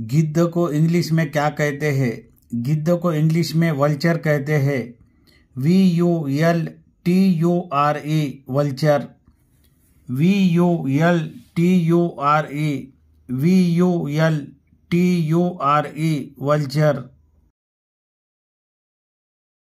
गिद्ध को इंग्लिश में क्या कहते हैं गिद्ध को इंग्लिश में वल्चर कहते हैं V U L T U R E vulture V U L T U R E V U L T U R E vulture